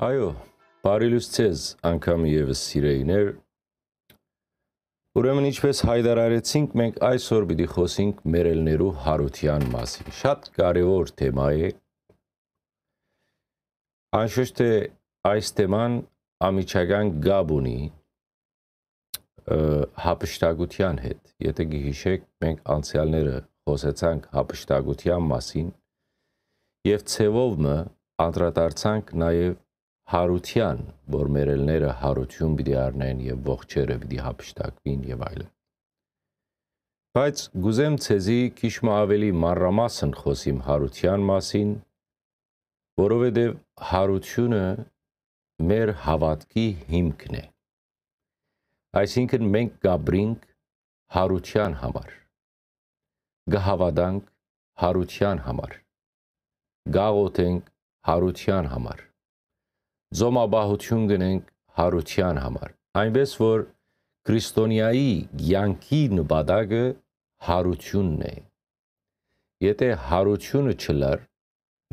Այո, բարելույս ցեզ, անգամ եւս սիրեիներ։ Ուրեմն ինչպես հայտարարեցինք, մենք այսօր պիտի խոսենք մերելներու հարության մասին։ Շատ կարևոր թեմա է։ Անշուշտ է այս թեման ամիջական գաբ ունի հապշտագության հետ։ Եթե գիհիշեք, մենք անցյալները խոսեցանք հապշտագության մասին եւ ցևովը անդրադարձանք նաեւ հարության, որ մեր ելները հարություն պիտի առնեն եւ ողջերը պիտի հապշտակվին եւ այլն։ Բայց գուզեմ ցեզի քիչմա ավելի մանրամասն խոսիմ հարության մասին, որովհետեւ հարությունը մեր հավատքի հիմքն է։ Այսինքն մենք գաբրինք հարության համար։ Գահավադանք հարության համար։ Գաղոթենք հարության համար զոմաբահություն գնենք հարության համար։ Այնպես որ քրիստոնյայի յանքի նպատակը հարությունն է։ Եթե հարությունը չլար,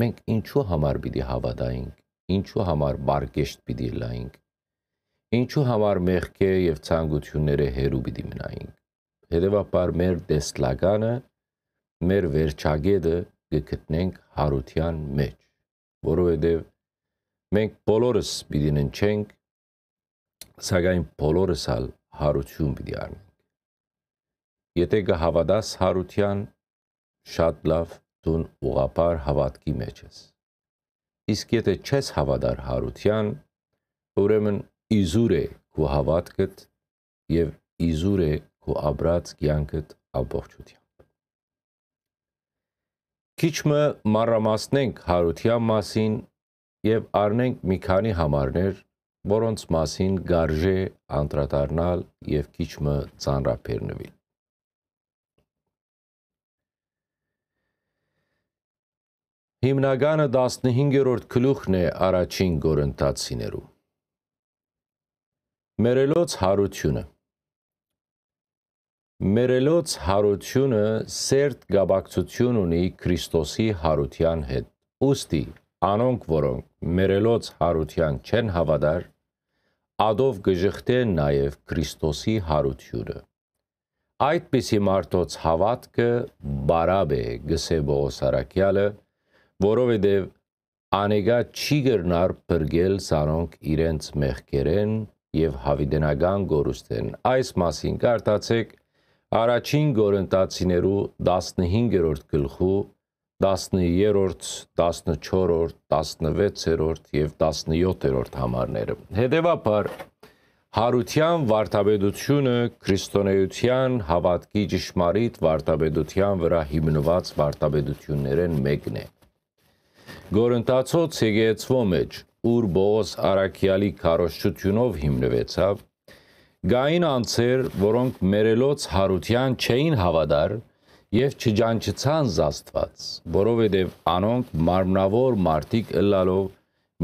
մենք ինչու համար պիտի հավատայինք, ինչու համար բարգեշտ պիտի լայինք, ինչու համար մեղքե եւ ցանկությունները հերու պիտի մնայինք։ Հետևաբար մեր տեսլականը, մեր վերջագետը գտնենք հարության մեջ, որովհետեւ Մենք բոլորս պիտի ննչենք, սակայն բոլորս հալ հարություն պիտի արնենք։ Եթե կհավատաս հարության, շատ լավ դուն ուղապար հավատքի մեջ ես։ Իսկ եթե չես հավատար հարության, ուրեմն իզուր է քո հավատքդ եւ իզուր է քո աբրած կյանքդ ամբողջությամբ։ Քիչմը մարամասնենք հարության մասին եւ առնենք մի քանի համարներ, որոնց մասին գարժե անդրադառնալ եւ քիչը ծանրափերնվել։ Հիմնականը 15-րդ գլուխն է առաջին Գորընթացիներու։ Մերելոց հարությունը Մերելոց հարությունը սերտ գաբակցություն ունի Քրիստոսի հարության հետ։ Ոստի անոնք, որոնք մերելոց հարության չեն հավադար, ադով գժխտեն նաև Քրիստոսի հարությունը։ Այդ պիսի մարդոց հավատքը բարաբ է գսե բողոսարակյալը, որովհետև անեգա չի գրնար բրգել սանոնք իրենց մեղքերեն և հավիդենական գորուստեն։ Այս մասին կարտացեք առաջին գորընտացիներու 15-րդ գլխու 13-րդ, 14-րդ, 16-րդ եւ 17-րդ համարները։ Հետևաբար Հարության վարտաբեդությունը քրիստոնեության հավատքի ճշմարիտ վարտաբեդության վրա հիմնված վարտաբեդություններեն մեկն է։ Գորընտացոց եկեցվո մեջ, ուր Բողոս Արաքյալի քարոշչությունով հիմնվեցավ, գային անձեր, որոնք մերելոց հարության չէին հավատար, եւ չջանչցան Աստված, որովհետեւ անոնք մարմնավոր մարդիկ ըլլալով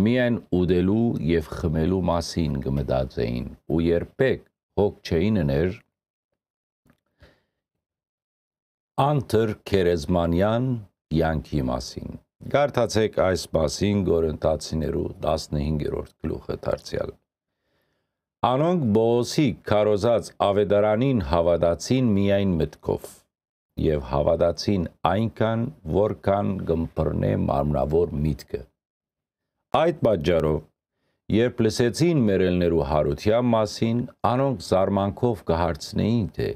միայն ուդելու եւ խմելու մասին գմտածեին ու երբեք հոգ չէին ներ անթր քերեզմանյան յանքի մասին Գարթացեք այս մասին Գորընտացիներու 15-րդ գլուխը դարձյալ։ Անոնք Բոսի քարոզած ավետարանին հավատացին միայն մտքով եւ հավատացին այնքան, որքան գմբռնե մարմնավոր միտքը։ Այդ պատճառով, երբ լսեցին մերելներու հարության մասին, անոնք զարմանքով կհարցնեին, թե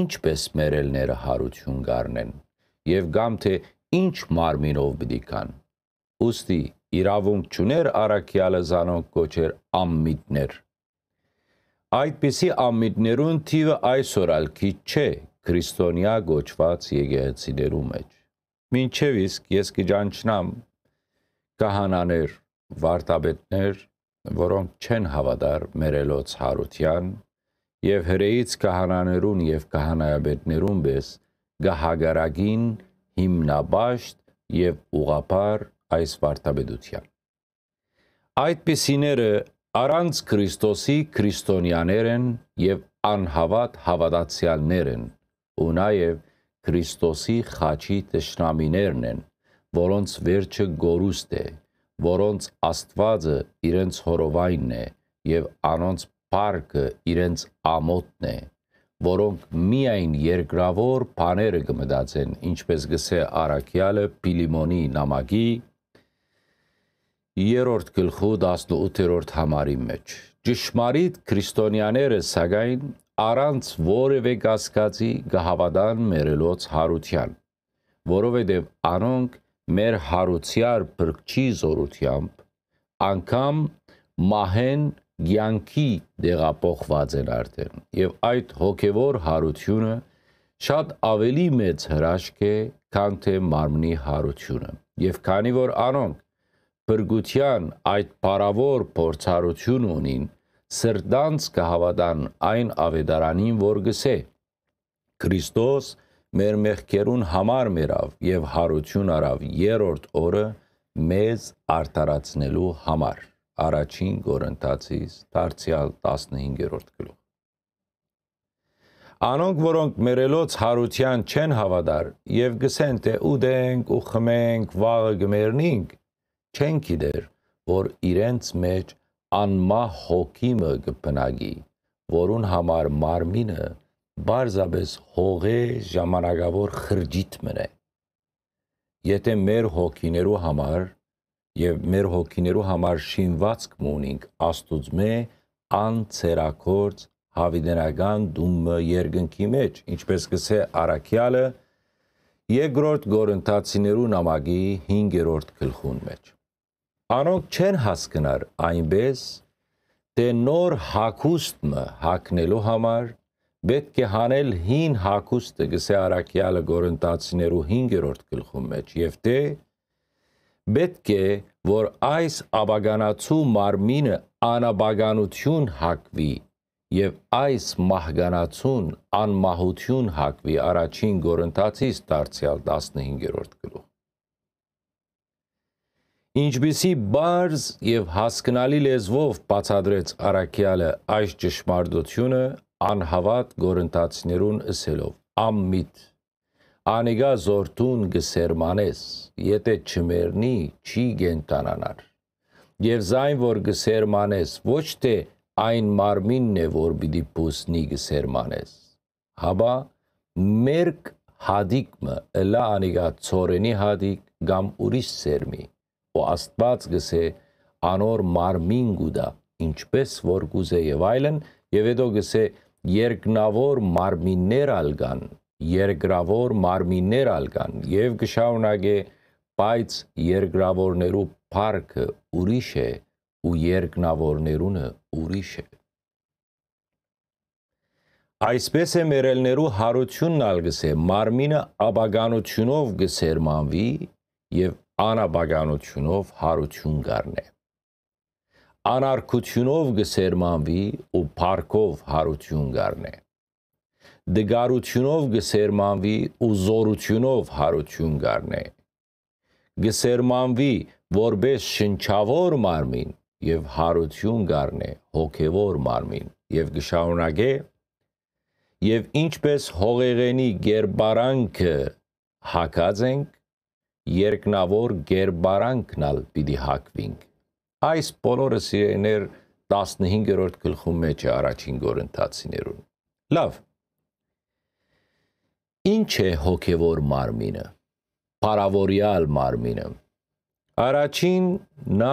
ինչպես մերելները հարություն կառնեն եւ կամ թե ինչ մարմինով պիտի կան։ Ոստի իրավունք չուներ առաքյալը զանոնք կոչեր ամմիտներ։ Այդպիսի ամմիտներուն թիվը այսօր ալ քիչ չէ, քրիստոնյա գոչված եկեղեցիներու մեջ։ Մինչև իսկ ես կճանչնամ կահանաներ, վարտաբետներ, որոնք չեն հավատար մերելոց հարության եւ հրեից կահանաներուն եւ կահանայաբետներուն բես գահագարագին հիմնաբաշտ եւ ուղապար այս վարտաբեդության այդ պիսիները առանց Քրիստոսի քրիստոնյաներ են եւ անհավատ հավատացյալներ են ու նաև Քրիստոսի խաչի տշնամիներն են, որոնց վերջը գորուստ է, որոնց Աստվածը իրենց հորովայնն է եւ անոնց парքը իրենց ամոթն է, որոնք միայն երկրավոր բաները կմտածեն, ինչպես գսե Արաքյալը Պիլիմոնի նամակի 3-րդ գլխու 18-րդ համարի մեջ։ Ճշմարիտ քրիստոնյաները սակայն առանց որևէ կասկածի գահավադան մերելոց հարության, որովհետև անոնք մեր հարուցյալ բրկչի զորությամբ անգամ մահեն ցանկի դեղապոխված են արդեն եւ այդ հոգեվոր հարությունը շատ ավելի մեծ հրաշք է, քան թե մարմնի հարությունը։ Եվ քանի որ անոնք Փրկության այդ բարավոր փորձառություն ունին, սրտանց կհավատան այն ավետարանին, որ գսե։ Քրիստոս մեր մեղքերուն համար մերավ եւ հարություն արավ երրորդ օրը մեզ արտարացնելու համար։ Առաջին Կորինթացիս դարձյալ 15-րդ գլուխ։ Անոնք, որոնք մերելոց հարության չեն հավատար եւ գսեն թե ուդենք ու խմենք, վաղը գմերնինք, չեն գիտեր, որ իրենց մեջ անմահ հոգիմը կբնագի, որուն համար մարմինը բարձաբես հողե ժամանակավոր խրճիտ մնե։ Եթե մեր հոգիներու համար եւ մեր հոգիներու համար շինված կմունինք աստուծմե անցերակորց հավիդենական դումը երկնքի մեջ, ինչպես գսե Արաքյալը երկրորդ Գորընթացիներու նամակի 5-րդ գլխուն մեջ։ Անոնք չեն հասկնար այնպես, թե նոր հակուստը հակնելու համար պետք է հանել հին հակուստը գսե արաքյալը գորընտացիներու 5-րդ գլխում մեջ եւ թե պետք է որ այս աբագանացու մարմինը անաբագանություն հակվի եւ այս մահգանացուն անմահություն հակվի առաջին գորընտացից դարձյալ 15-րդ գլխում Ինչպիսի բարձ եւ հասկանալի լեզվով բացադրեց Արաքյալը այս ճշմարտությունը անհավատ գորընտացներուն ըսելով. Ամմիտ անիգա զորտուն գսերմանես, եթե չմեռնի, չի գենտանանար։ Եվ զայն որ գսերմանես, ոչ թե այն մարմինն է, որ պիտի փոսնի գսերմանես։ Հաբա մերկ հադիկը լա անիգա ծորենի հադիկ կամ ուրիշ սերմի ու Աստված գսե անոր մարմին գուդա ինչպես որ գուզե եւ այլն եւ հետո գսե երկնավոր մարմիններ ալգան երկրավոր մարմիններ ալգան եւ գշառնագե բայց երկրավորներու парքը ուրիշ է ու երկնավորներունը ուրիշ է Այսպես է մերելներու հարությունն ալ գսե, մարմինը աբագանությունով գսերմանվի եւ անաբագանությունով հարություն գարնե։ Անարքությունով գսերմանվի ու փառքով հարություն գարնե։ Դգարությունով գսերմանվի ու զորությունով հարություն գարնե։ Գսերմանվի որբես շնչավոր մարմին եւ հարություն գարնե հոգեվոր մարմին եւ գշարունակե եւ ինչպես հողեղենի ģերբարանքը հակած ենք երկնավոր գերբարանքնալ պիտի հակվինք։ Այս բոլորը սիրեներ 15-րդ գլխում մեջ է առաջին գորընթացիներուն։ Լավ։ Ինչ է հոգևոր մարմինը։ Փարավորյալ մարմինը։ Առաջին նա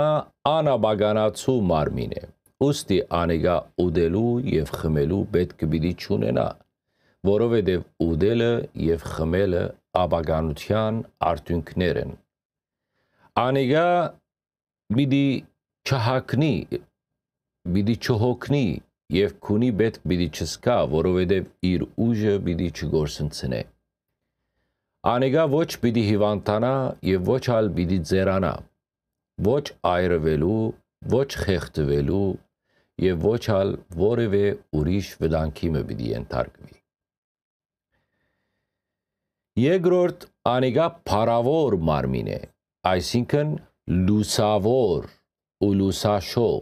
անաբագանացու մարմին է։ Ոստի անեգա ուդելու եւ խմելու պետք կպիտի չունենա։ չու որովհետև ուտելը եւ խմելը աբագանության արդյունքներ են։ Անեգա միտի չհակնի, միտի չհոգնի եւ քունի պետք միտի չսկա, որովհետև իր ուժը միտի չգործընցնե։ Անեգա ոչ պիտի հիվանդանա եւ ոչ այլ պիտի ձերանա։ Ոչ այրվելու, ոչ խեղդվելու եւ ոչ այլ որևէ ուրիշ վտանգի մը պիտի ենթարկվի։ Երկրորդ անիգա փարավոր մարմին է, այսինքն լուսավոր ու լուսաշող,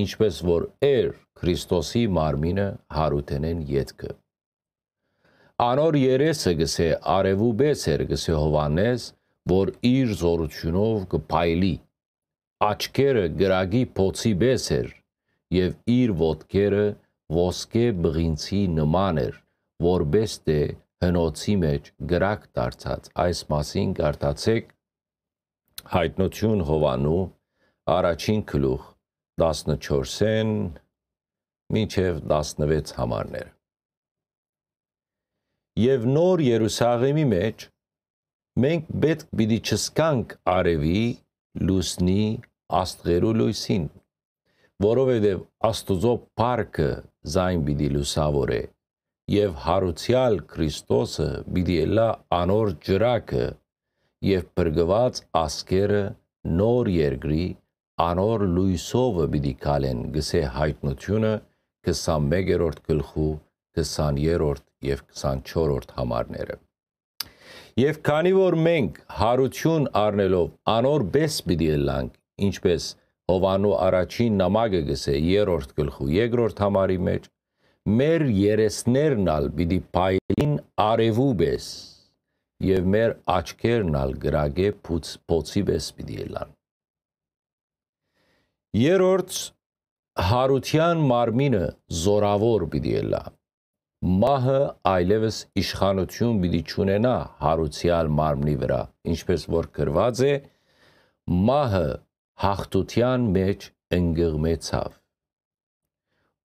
ինչպես որ էր Քրիստոսի մարմինը հարութենեն յետքը։ Անոր երեսը գսե արևու բեսեր գսե Հովանես, որ իր զորությունով կփայլի։ Աչքերը գրագի փոցի բեսեր եւ իր ոտքերը ոսկե բղինցի նման էր, որբես թե դե հնոցի մեջ գրակ դարձած այս մասին կարդացեք հայտնություն Հովանու առաջին գլուխ 14-ին մինչև 16 համարներ Եվ նոր Երուսաղեմի մեջ մենք պետք պիտի չսկանք արևի լուսնի աստղերու լույսին որովհետև աստուծո парքը զայն պիտի լուսավոր է եւ հարուցյալ Քրիստոսը՝ պիտի լա անոր ջրակը եւ բրգված ասկերը նոր երկրի անոր լույսով պիտի կալեն գսե հայտնությունը 21-րդ գլխու 20-րդ եւ 24-րդ համարները։ Եվ քանի որ մենք հարություն առնելով անոր բես պիտի լանք, ինչպես Հովանու առաջին նամակը գսե 3-րդ գլխու 2-րդ համարի մեջ, մեր երեսներն ալ պիտի փայլին արևուբես եւ մեր աչքերն ալ գրագե փուց փոցիպես պիտի ելան երրորդ հարության մարմինը զորավոր պիտի ելա մահը այլևս իշխանություն պիտի չունենա հարուցյալ մարմնի վրա ինչպես որ գրված է մահը հաղթության մեջ ընկղմեցավ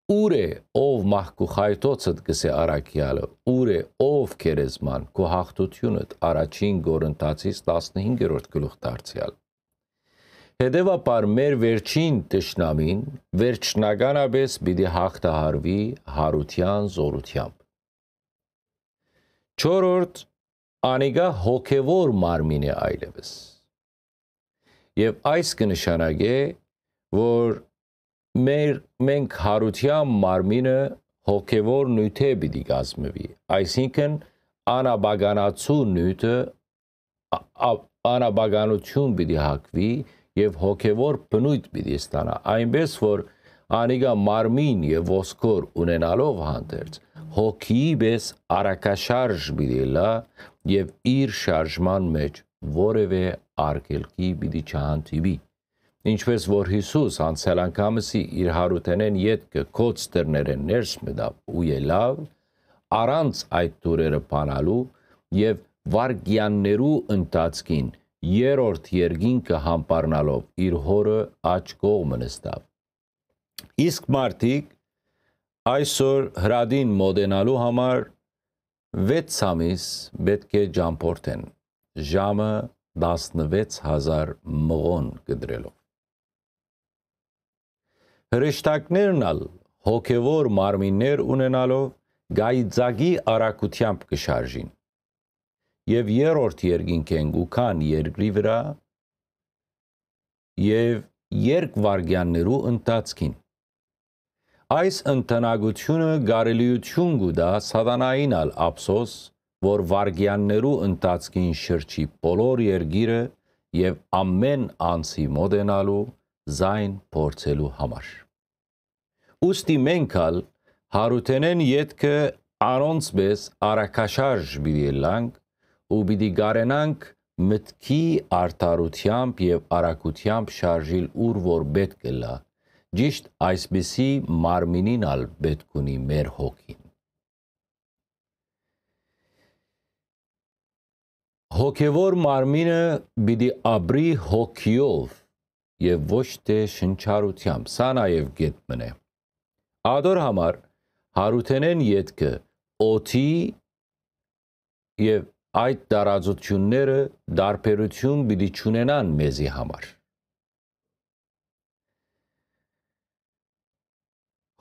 Ուր է ով մահկու խայտոցդ գսե արաքյալը, ուր է ով քերեզման քո հաղթությունդ առաջին գորընթացից 15-րդ գլուխ դարձյալ։ Հետևաբար մեր վերջին ճշնամին վերջնականապես պիտի հաղթահարվի հարության զորությամբ։ 4-րդ անիգա հոգևոր մարմին է այլևս։ Եվ այս կնշանակե, որ մեր մենք հարության մարմինը հոգևոր նյութե պիտի կազմվի այսինքն անաբագանացու նյութը անաբագանություն պիտի հակվի եւ հոգևոր բնույթ պիտի ստանա այնպես որ անիգա մարմին եւ ոսկոր ունենալով հանդերձ հոգի պես արակաշարժ պիտի լա եւ իր շարժման մեջ որևէ արգելքի պիտի չհանդիպի Ինչպես որ Հիսուս անցյալ անգամսի իր հարութենեն յետքը կոց դերներեն ներս մտավ ու ելավ առանց այդ դուրերը բանալու եւ վարգյաններու ընտածքին երրորդ երգինքը համբարնալով իր հորը աջ կողմը նստավ։ Իսկ մարդիկ այսօր հրադին մոդենալու համար 6 ամիս պետք է ճամփորդեն։ Ժամը 16000 մղոն գդրելով Հրեշտակներն ալ հոգևոր մարմիններ ունենալով գայծագի արակությամբ կշարժին։ Եվ երրորդ երկինք են գուքան երկրի վրա եւ երկ վարգյաններու ընթացքին։ Այս ընտանագությունը գարելիություն գուտա սատանային ալ ափսոս, որ վարգյաններու ընթացքին շրջի բոլոր երգիրը եւ ամեն անցի մոդենալու զայն փորձելու համար։ Ոստի մենքալ հարութենեն յետքը առոնցպես արակաշարժ պիտի լանք ու պիտի գարենանք մտքի արդարությամբ եւ արակությամբ շարժիլ ուր որ պետք է լա ճիշտ այսպիսի մարմինին ալ պետք ունի մեր հոգին հոգևոր մարմինը պիտի ապրի հոգիով եւ ոչ թե շնչառությամբ։ Սա նաեւ գետմն է։ Ադոր համար հարութենեն յետքը օթի եւ այդ տարածությունները դարբերություն պիտի ճանենան մեզի համար։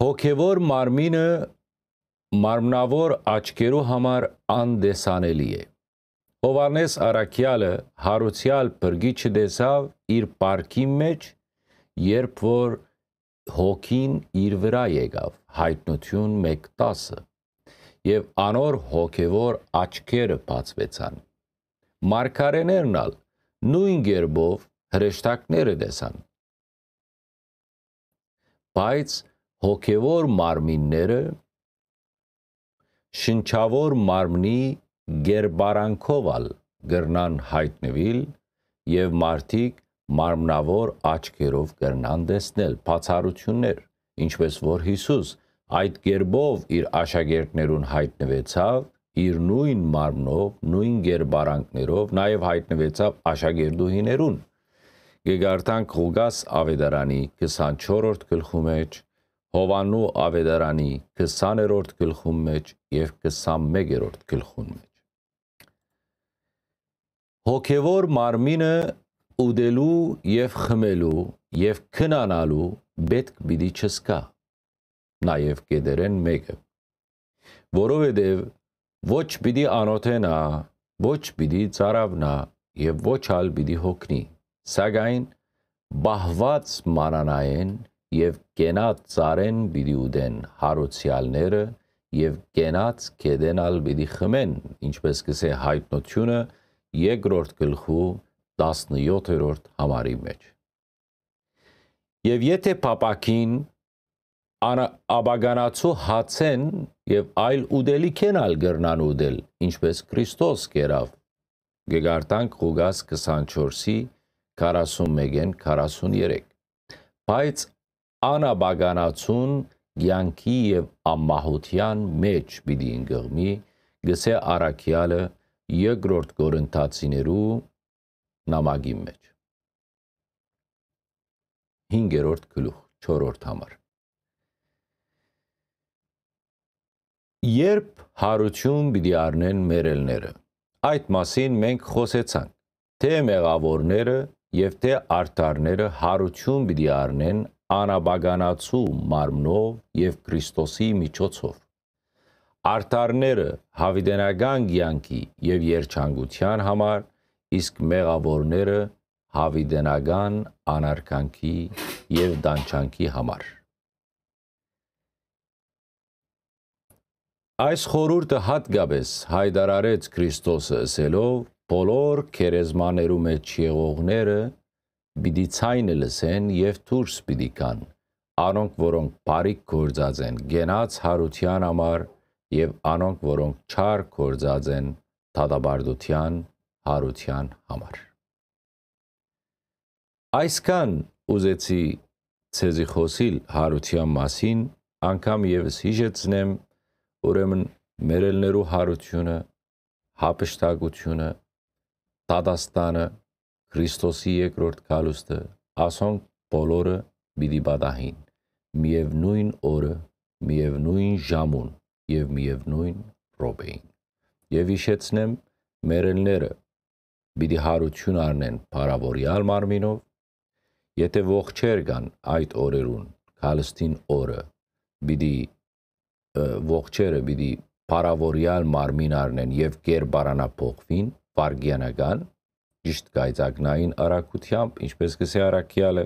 Հոգևոր մարմինը մարմնավոր աչքերու համար անդեսանելի է։ Հովանես Արաքյալը հարուցյալ բրգի չտեսավ իր парքի մեջ, երբ որ հոգին իր վրա եկավ, հայտնություն 1:10-ը, եւ անոր հոգեվոր աչքերը բացվեցան։ Մարգարեներն ալ նույն ģերբով հրեշտակները տեսան։ Բայց հոգեվոր մարմինները շնչավոր մարմնի գերբարանքովալ գրնան հայտնվել եւ մարդիկ մարմնավոր աչքերով կրնան դեսնել բացառություններ, ինչպես որ Հիսուս այդ ģերբով իր աշակերտներուն հայտնվեցավ, իր նույն մարմնով, նույն ģերբարանքներով նաև հայտնվեցավ աշակերտուհիներուն։ Գեգարտան Խուգաս Ավետարանի 24-րդ գլխում մեջ, Հովանու Ավետարանի 20-րդ գլխում մեջ եւ 21-րդ գլխում մեջ հոգևոր մարմինը ուդելու եւ խմելու եւ քնանալու պետք պիտի չսկա նաև գեդերեն մեկը որովհետև ոչ պիտի անոթենա ոչ պիտի ծարավնա եւ ոչ ալ պիտի հոգնի սակայն բահված մանանային եւ կենած ծարեն պիտի ուդեն հարուցյալները եւ կենած կեդենալ պիտի խմեն ինչպես կսե հայտնությունը 2-րդ գլխու 17-րդ համարի մեջ։ Եվ եթե Պապակին աբագանացու հացեն եւ այլ ուդելիքեն ալ գրնան ուդել, ինչպես Քրիստոս կերավ։ Գեգարտանք Ղուգաս 24-ի 41-ն 43։ Բայց անաբագանացուն ցանկի եւ ամահության մեջ պիտի ընկղմի գսե արաքյալը 1 երկրորդ Կորինթացիներու նամակի մեջ 5-րդ գլուխ 4-րդ համար Երբ հարություն պիտի առնեն մերելները այդ մասին մենք խոսեցանք թե մեղավորները եւ թե արտարները հարություն պիտի առնեն անաբագանացու մարմնով եւ Քրիստոսի միջոցով Արտարները հավիդենական ցանկի եւ երջանկության համար, իսկ մեղավորները հավիդենական անարկանքի եւ դանչանքի համար։ Այս խորուրդը հատկապես հայտարարեց Քրիստոսը ասելով. «Բոլոր քերեզմաներու մեջ եղողները պիտի ցայնը լսեն եւ դուրս պիտի կան, անոնք որոնք բարիք գործած են, գենաց հարության համար եւ անոնք, որոնք չար կործած են թադաբարդության, հարության համար։ Այսքան ուզեցի ցեզի խոսիլ հարության մասին, անգամ եւս հիշեցնեմ, ուրեմն մերելներու հարությունը, հապշտակությունը, Տադաստանը, Քրիստոսի երկրորդ կալուստը, ասոնք բոլորը պիտի բադահին։ Միևնույն օրը, միևնույն ժամուն եւ միևնույն ռոբեին։ Եվ հիշեցնեմ մերելները՝ պիտի հարություն առնեն բարավորյալ մարմինով, եթե ողջեր կան այդ օրերուն, քալստին օրը, պիտի ողջերը պիտի բարավորյալ մարմին առնեն եւ կերբարանափոխվին վարգյանական ճիշտ գայծակնային արակությամբ, ինչպես կսե արաքյալը։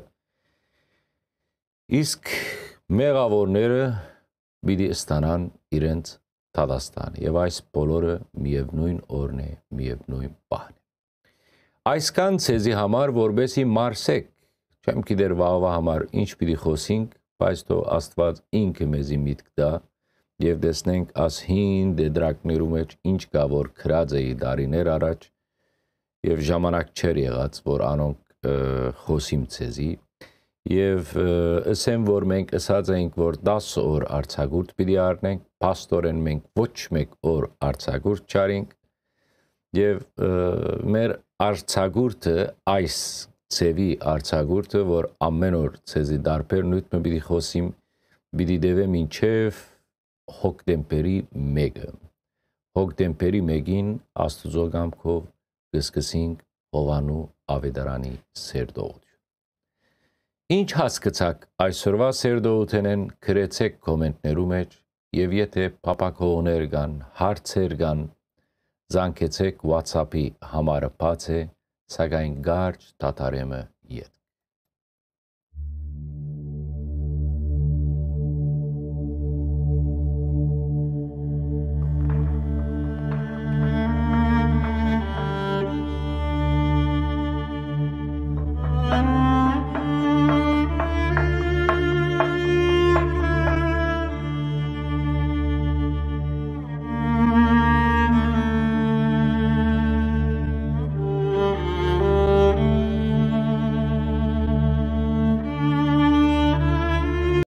Իսկ մեղավորները պիտի ստանան իրենց Թադաստանը եւ այս բոլորը միևնույն օրն է, միևնույն պահն է։ Այսքան ցեզի համար, որբեսի մարսեք, չեմ գիտեր վաղվա համար ինչ պիտի խոսենք, բայց թո Աստված ինքը մեզի միտք դա եւ տեսնենք աս հին դեդրակներու մեջ ինչ կա որ քրած էի դարիներ առաջ եւ ժամանակ չեր եղած որ անոնք խոսիմ ցեզի եւ ասեմ որ մենք ասած էինք որ 10 օր արցագուրտ պիտի առնենք աստորեն մենք ոչ մեկ օր արցագուրտ չարինք եւ մեր արցագուրտը այս ծեվի արցագուրտը որ ամեն օր ցեզի դարբեր նույնը պիտի խոսիմ պիտի դեվե մինչև հոկտեմբերի 1-ը հոկտեմբերի 1-ին աստուծո կամքով կսկսենք Հովանու ավետարանի սերտով Ինչ հասկացաք այսօրվա Սերդոութենեն գրեցեք կոմենտներու մեջ եւ եթե փապակողներ կան, հարցեր կան, զանգեցեք WhatsApp-ի համարը բաց է, սակայն գարջ դատարեմը յետ